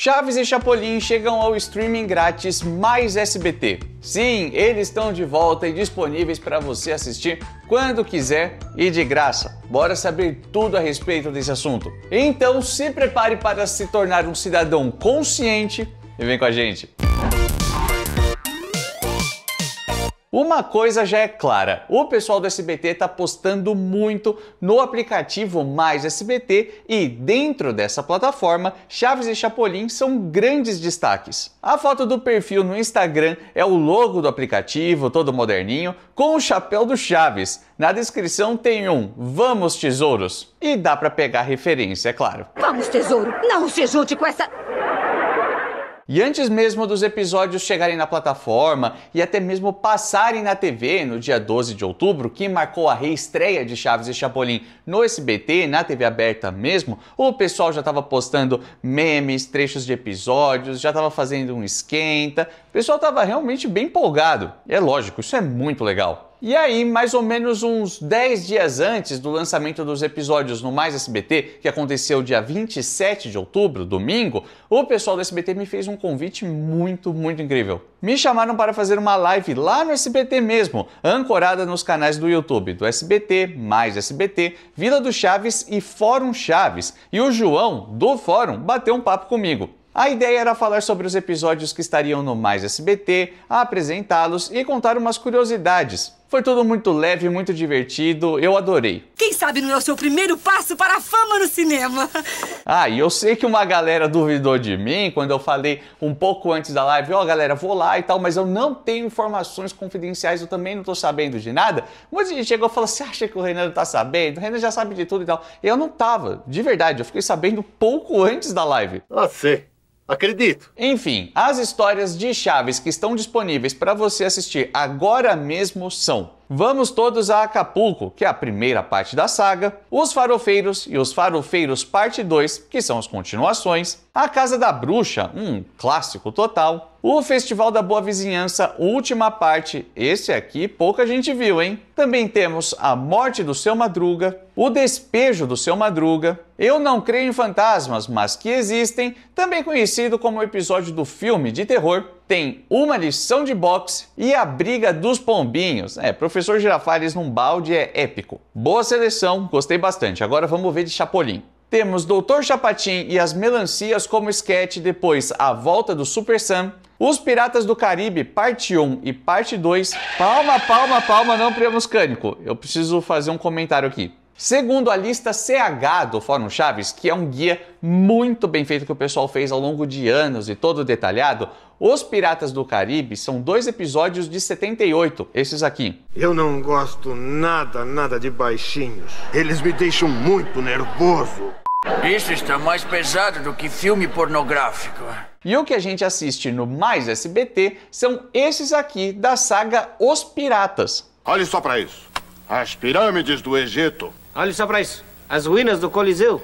Chaves e Chapolin chegam ao streaming grátis mais SBT. Sim, eles estão de volta e disponíveis para você assistir quando quiser e de graça. Bora saber tudo a respeito desse assunto. Então se prepare para se tornar um cidadão consciente e vem com a gente. Uma coisa já é clara, o pessoal do SBT está postando muito no aplicativo Mais SBT e dentro dessa plataforma, Chaves e Chapolin são grandes destaques. A foto do perfil no Instagram é o logo do aplicativo, todo moderninho, com o chapéu do Chaves. Na descrição tem um Vamos Tesouros e dá para pegar referência, é claro. Vamos Tesouro, não se junte com essa e antes mesmo dos episódios chegarem na plataforma e até mesmo passarem na TV no dia 12 de outubro, que marcou a reestreia de Chaves e Chapolin no SBT, na TV aberta mesmo, o pessoal já estava postando memes, trechos de episódios, já estava fazendo um esquenta. O pessoal estava realmente bem empolgado. E é lógico, isso é muito legal. E aí, mais ou menos uns 10 dias antes do lançamento dos episódios no Mais SBT, que aconteceu dia 27 de outubro, domingo, o pessoal do SBT me fez um convite muito, muito incrível. Me chamaram para fazer uma live lá no SBT mesmo, ancorada nos canais do YouTube do SBT, Mais SBT, Vila do Chaves e Fórum Chaves. E o João, do Fórum, bateu um papo comigo. A ideia era falar sobre os episódios que estariam no Mais SBT, apresentá-los e contar umas curiosidades. Foi tudo muito leve, muito divertido, eu adorei. Quem sabe não é o seu primeiro passo para a fama no cinema? Ah, e eu sei que uma galera duvidou de mim quando eu falei um pouco antes da live, ó oh, galera, vou lá e tal, mas eu não tenho informações confidenciais, eu também não tô sabendo de nada. Muita gente chegou e falou, você acha que o Renan tá sabendo? O Renan já sabe de tudo e tal. Eu não tava, de verdade, eu fiquei sabendo pouco antes da live. Ah, sei. Acredito. Enfim, as histórias de Chaves que estão disponíveis para você assistir agora mesmo são Vamos Todos a Acapulco, que é a primeira parte da saga, Os Farofeiros e Os Farofeiros Parte 2, que são as continuações, A Casa da Bruxa, um clássico total, o Festival da Boa Vizinhança, última parte. Esse aqui pouca gente viu, hein? Também temos A Morte do Seu Madruga, O Despejo do Seu Madruga, Eu Não Creio em Fantasmas, mas que existem, também conhecido como episódio do filme de terror, tem Uma Lição de Boxe e A Briga dos Pombinhos. É, Professor Girafales num balde é épico. Boa seleção, gostei bastante. Agora vamos ver de Chapolin. Temos Doutor Chapatin e as Melancias como esquete, depois A Volta do Super Sam, os Piratas do Caribe, parte 1 e parte 2. Palma, palma, palma, não cânico. Eu preciso fazer um comentário aqui. Segundo a lista CH do Fórum Chaves, que é um guia muito bem feito que o pessoal fez ao longo de anos e todo detalhado, Os Piratas do Caribe são dois episódios de 78, esses aqui. Eu não gosto nada, nada de baixinhos. Eles me deixam muito nervoso. Isso está mais pesado do que filme pornográfico. E o que a gente assiste no Mais SBT são esses aqui da saga Os Piratas. Olhe só para isso. As pirâmides do Egito. Olhe só para isso. As ruínas do Coliseu.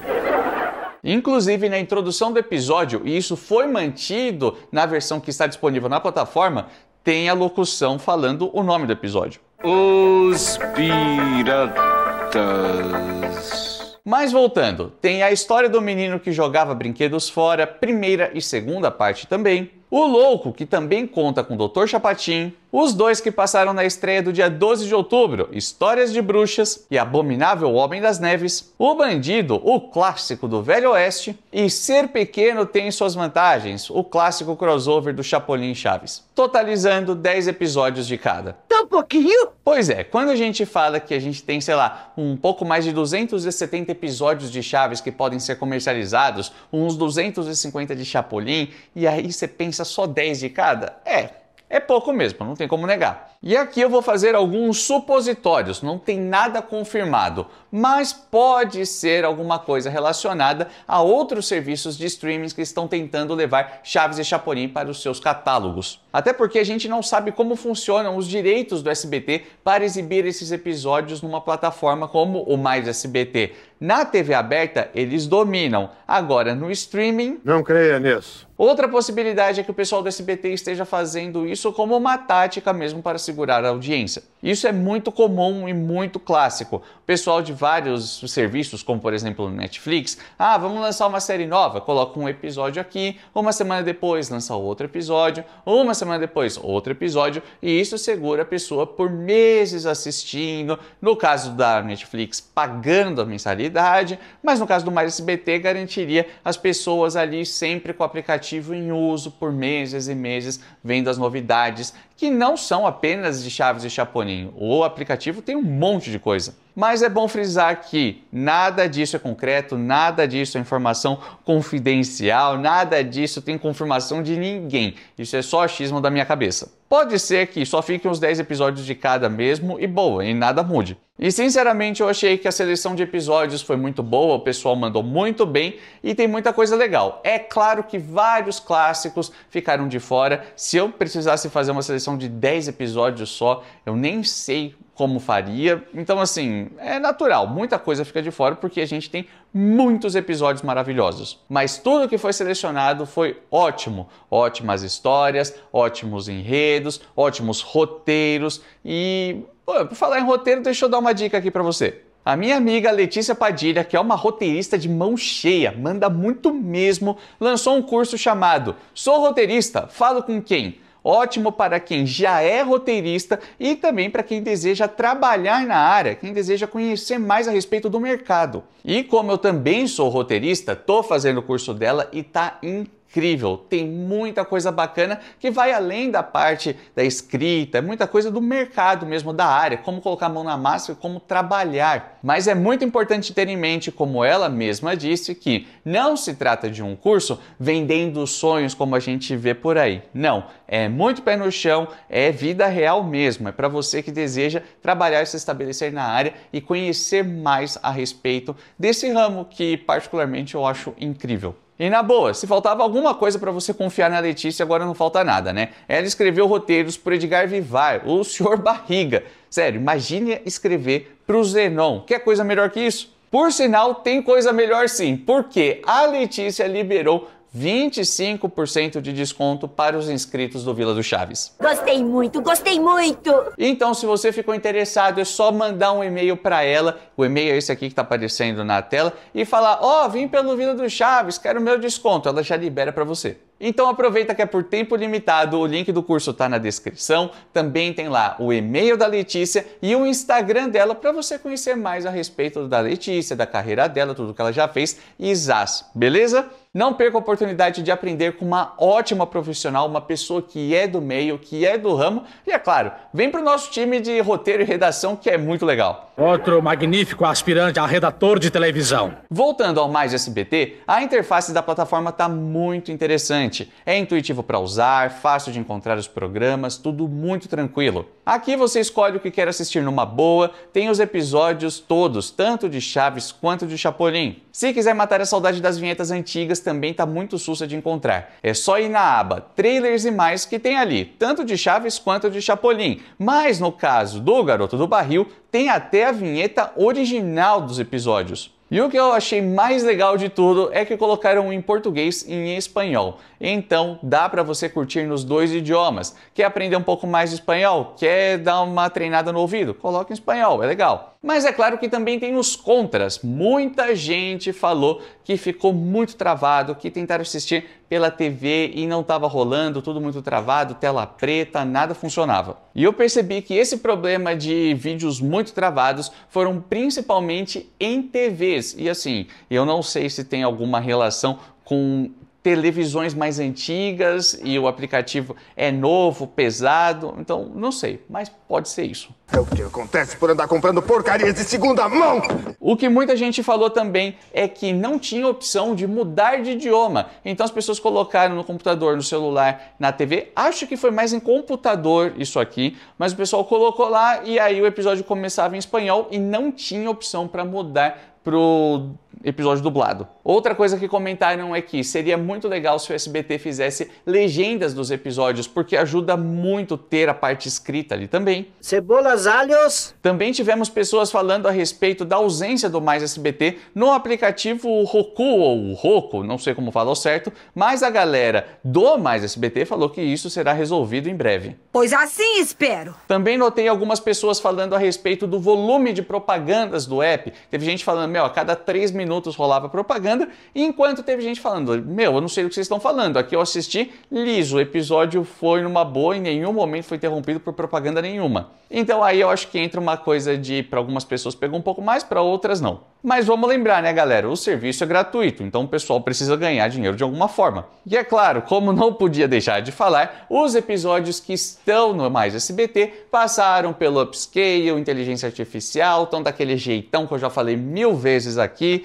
Inclusive, na introdução do episódio, e isso foi mantido na versão que está disponível na plataforma, tem a locução falando o nome do episódio. Os Piratas. Mas voltando, tem a história do menino que jogava brinquedos fora, primeira e segunda parte também. O louco, que também conta com o Dr. Chapatin, os dois que passaram na estreia do dia 12 de outubro, Histórias de Bruxas e Abominável Homem das Neves, O Bandido, o clássico do Velho Oeste, e Ser Pequeno Tem Suas Vantagens, o clássico crossover do Chapolin Chaves, totalizando 10 episódios de cada. Tão tá pouquinho? Pois é, quando a gente fala que a gente tem, sei lá, um pouco mais de 270 episódios de Chaves que podem ser comercializados, uns 250 de Chapolin, e aí você pensa só 10 de cada? É, é pouco mesmo, não tem como negar. E aqui eu vou fazer alguns supositórios, não tem nada confirmado, mas pode ser alguma coisa relacionada a outros serviços de streaming que estão tentando levar Chaves e Chapolin para os seus catálogos. Até porque a gente não sabe como funcionam os direitos do SBT para exibir esses episódios numa plataforma como o Mais SBT. Na TV aberta, eles dominam. Agora, no streaming. Não creia nisso. Outra possibilidade é que o pessoal do SBT esteja fazendo isso como uma tática mesmo para se segurar a audiência. Isso é muito comum e muito clássico. O pessoal de vários serviços, como por exemplo Netflix, ah, vamos lançar uma série nova, coloca um episódio aqui, uma semana depois lança outro episódio, uma semana depois outro episódio, e isso segura a pessoa por meses assistindo. No caso da Netflix, pagando a mensalidade, mas no caso do Mais SBT, garantiria as pessoas ali sempre com o aplicativo em uso por meses e meses, vendo as novidades que não são apenas de Chaves e Chapolin o aplicativo tem um monte de coisa. Mas é bom frisar que nada disso é concreto, nada disso é informação confidencial, nada disso tem confirmação de ninguém. Isso é só achismo da minha cabeça. Pode ser que só fiquem os 10 episódios de cada mesmo e boa, e nada mude. E sinceramente eu achei que a seleção de episódios foi muito boa, o pessoal mandou muito bem e tem muita coisa legal. É claro que vários clássicos ficaram de fora. Se eu precisasse fazer uma seleção de 10 episódios só, eu nem sei como faria. Então, assim, é natural, muita coisa fica de fora porque a gente tem muitos episódios maravilhosos. Mas tudo que foi selecionado foi ótimo. Ótimas histórias, ótimos enredos, ótimos roteiros. E, pô, por falar em roteiro, deixa eu dar uma dica aqui para você. A minha amiga Letícia Padilha, que é uma roteirista de mão cheia, manda muito mesmo, lançou um curso chamado Sou Roteirista, Falo com Quem? ótimo para quem já é roteirista e também para quem deseja trabalhar na área, quem deseja conhecer mais a respeito do mercado. E como eu também sou roteirista, tô fazendo o curso dela e tá incrível incrível, tem muita coisa bacana que vai além da parte da escrita, é muita coisa do mercado mesmo, da área, como colocar a mão na massa e como trabalhar. Mas é muito importante ter em mente, como ela mesma disse, que não se trata de um curso vendendo sonhos como a gente vê por aí. Não, é muito pé no chão, é vida real mesmo, é para você que deseja trabalhar e se estabelecer na área e conhecer mais a respeito desse ramo que particularmente eu acho incrível. E na boa, se faltava alguma coisa para você confiar na Letícia, agora não falta nada, né? Ela escreveu roteiros para Edgar Vivar, o Senhor Barriga. Sério, imagine escrever para Zenon. Quer coisa melhor que isso? Por sinal, tem coisa melhor sim, porque a Letícia liberou 25% de desconto para os inscritos do Vila do Chaves. Gostei muito, gostei muito! Então, se você ficou interessado, é só mandar um e-mail para ela, o e-mail é esse aqui que está aparecendo na tela, e falar: Ó, oh, vim pelo Vila do Chaves, quero meu desconto. Ela já libera para você. Então aproveita que é por tempo limitado, o link do curso está na descrição, também tem lá o e-mail da Letícia e o Instagram dela para você conhecer mais a respeito da Letícia, da carreira dela, tudo que ela já fez e zás, beleza? Não perca a oportunidade de aprender com uma ótima profissional, uma pessoa que é do meio, que é do ramo. E é claro, vem para o nosso time de roteiro e redação, que é muito legal. Outro magnífico aspirante a redator de televisão. Voltando ao Mais SBT, a interface da plataforma está muito interessante. É intuitivo para usar, fácil de encontrar os programas, tudo muito tranquilo. Aqui você escolhe o que quer assistir numa boa, tem os episódios todos, tanto de Chaves quanto de Chapolin. Se quiser matar a saudade das vinhetas antigas, também tá muito sussa de encontrar. É só ir na aba Trailers e Mais que tem ali, tanto de Chaves quanto de Chapolin. Mas no caso do Garoto do Barril, tem até a vinheta original dos episódios. E o que eu achei mais legal de tudo é que colocaram em português e em espanhol. Então dá para você curtir nos dois idiomas. Quer aprender um pouco mais de espanhol? Quer dar uma treinada no ouvido? Coloca em espanhol, é legal. Mas é claro que também tem os contras. Muita gente falou que ficou muito travado, que tentaram assistir pela TV e não estava rolando, tudo muito travado, tela preta, nada funcionava. E eu percebi que esse problema de vídeos muito travados foram principalmente em TVs. E assim, eu não sei se tem alguma relação com televisões mais antigas e o aplicativo é novo, pesado. Então, não sei, mas pode ser isso. É o que acontece por andar comprando porcarias de segunda mão! O que muita gente falou também é que não tinha opção de mudar de idioma. Então as pessoas colocaram no computador, no celular, na TV. Acho que foi mais em computador isso aqui, mas o pessoal colocou lá e aí o episódio começava em espanhol e não tinha opção para mudar pro episódio dublado. Outra coisa que comentaram é que seria muito legal se o SBT fizesse legendas dos episódios, porque ajuda muito ter a parte escrita ali também. Cebolas, alhos. Também tivemos pessoas falando a respeito da ausência do Mais SBT no aplicativo Roku ou Roku, não sei como fala ao certo, mas a galera do Mais SBT falou que isso será resolvido em breve. Pois assim espero. Também notei algumas pessoas falando a respeito do volume de propagandas do app. Teve gente falando, meu, a cada três minutos minutos rolava propaganda, enquanto teve gente falando: Meu, eu não sei o que vocês estão falando, aqui eu assisti liso, o episódio foi numa boa, em nenhum momento foi interrompido por propaganda nenhuma. Então aí eu acho que entra uma coisa de, para algumas pessoas pegou um pouco mais, para outras não. Mas vamos lembrar, né, galera? O serviço é gratuito, então o pessoal precisa ganhar dinheiro de alguma forma. E é claro, como não podia deixar de falar, os episódios que estão no Mais SBT passaram pelo upscale, inteligência artificial, estão daquele jeitão que eu já falei mil vezes aqui.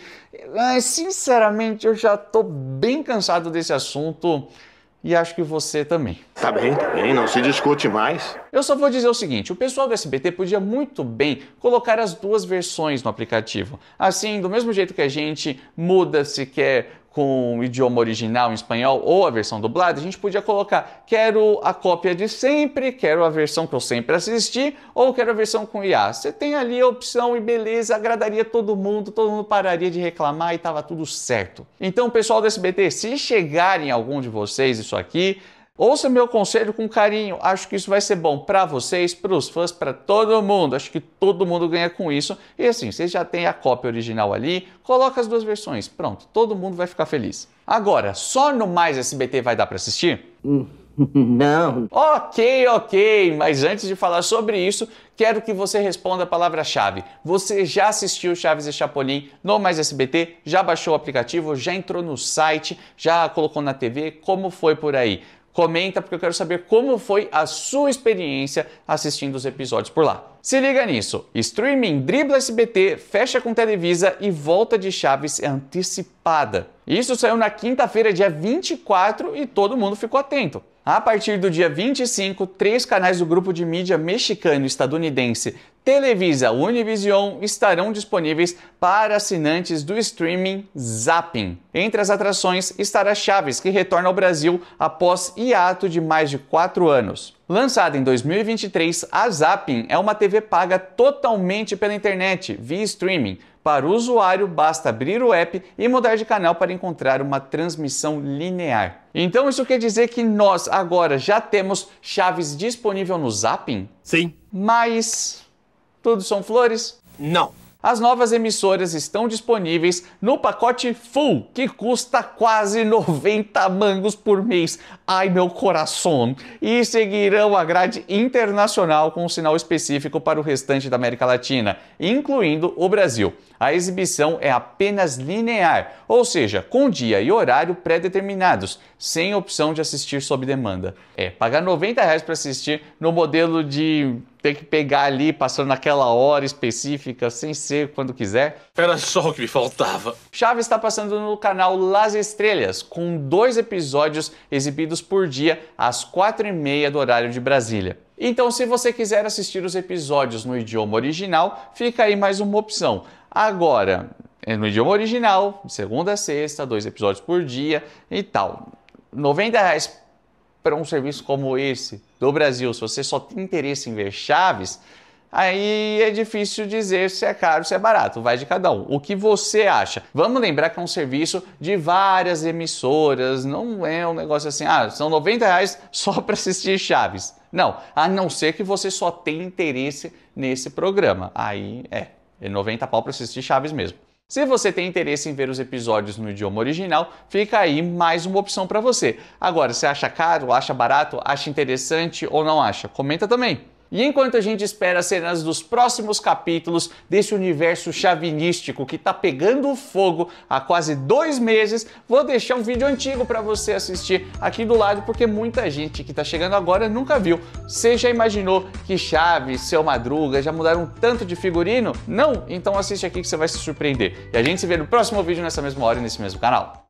Mas, ah, sinceramente, eu já tô bem cansado desse assunto e acho que você também. Tá bem, tá bem, não se discute mais. Eu só vou dizer o seguinte: o pessoal do SBT podia muito bem colocar as duas versões no aplicativo. Assim, do mesmo jeito que a gente muda se quer com o idioma original em espanhol ou a versão dublada, a gente podia colocar quero a cópia de sempre, quero a versão que eu sempre assisti ou quero a versão com IA. Você tem ali a opção e beleza, agradaria todo mundo, todo mundo pararia de reclamar e tava tudo certo. Então, pessoal do SBT, se chegarem algum de vocês isso aqui, Ouça meu conselho com carinho, acho que isso vai ser bom para vocês, para os fãs, para todo mundo. Acho que todo mundo ganha com isso. E assim, vocês já têm a cópia original ali, coloca as duas versões, pronto, todo mundo vai ficar feliz. Agora, só no Mais SBT vai dar para assistir? Não. Ok, ok, mas antes de falar sobre isso, quero que você responda a palavra-chave. Você já assistiu Chaves e Chapolin no Mais SBT? Já baixou o aplicativo? Já entrou no site? Já colocou na TV? Como foi por aí? comenta porque eu quero saber como foi a sua experiência assistindo os episódios por lá. Se liga nisso. Streaming dribla SBT, fecha com Televisa e volta de Chaves é antecipada. Isso saiu na quinta-feira, dia 24, e todo mundo ficou atento. A partir do dia 25, três canais do grupo de mídia mexicano-estadunidense Televisa Univision estarão disponíveis para assinantes do streaming Zapping. Entre as atrações estará Chaves, que retorna ao Brasil após hiato de mais de quatro anos. Lançada em 2023, a Zapping é uma TV paga totalmente pela internet, via streaming, para o usuário, basta abrir o app e mudar de canal para encontrar uma transmissão linear. Então isso quer dizer que nós agora já temos chaves disponível no Zapping? Sim. Mas tudo são flores? Não. As novas emissoras estão disponíveis no pacote Full, que custa quase 90 mangos por mês. Ai meu coração! E seguirão a grade internacional com um sinal específico para o restante da América Latina, incluindo o Brasil a exibição é apenas linear, ou seja, com dia e horário pré-determinados, sem opção de assistir sob demanda. É, pagar 90 reais para assistir no modelo de ter que pegar ali, passando naquela hora específica, sem ser quando quiser. Era só o que me faltava. Chaves está passando no canal Las Estrelas, com dois episódios exibidos por dia, às quatro e meia do horário de Brasília. Então, se você quiser assistir os episódios no idioma original, fica aí mais uma opção. Agora, é no idioma original, segunda a sexta, dois episódios por dia e tal. R$ 90 reais para um serviço como esse do Brasil, se você só tem interesse em ver chaves, aí é difícil dizer se é caro, ou se é barato, vai de cada um. O que você acha? Vamos lembrar que é um serviço de várias emissoras, não é um negócio assim, ah, são 90 reais só para assistir Chaves. Não, a não ser que você só tenha interesse nesse programa. Aí é, é 90 pau para assistir Chaves mesmo. Se você tem interesse em ver os episódios no idioma original, fica aí mais uma opção para você. Agora, você acha caro, acha barato, acha interessante ou não acha? Comenta também. E enquanto a gente espera as cenas dos próximos capítulos desse universo chavinístico que tá pegando fogo há quase dois meses, vou deixar um vídeo antigo para você assistir aqui do lado, porque muita gente que tá chegando agora nunca viu. Você já imaginou que Chaves, Seu Madruga já mudaram tanto de figurino? Não? Então assiste aqui que você vai se surpreender. E a gente se vê no próximo vídeo nessa mesma hora e nesse mesmo canal.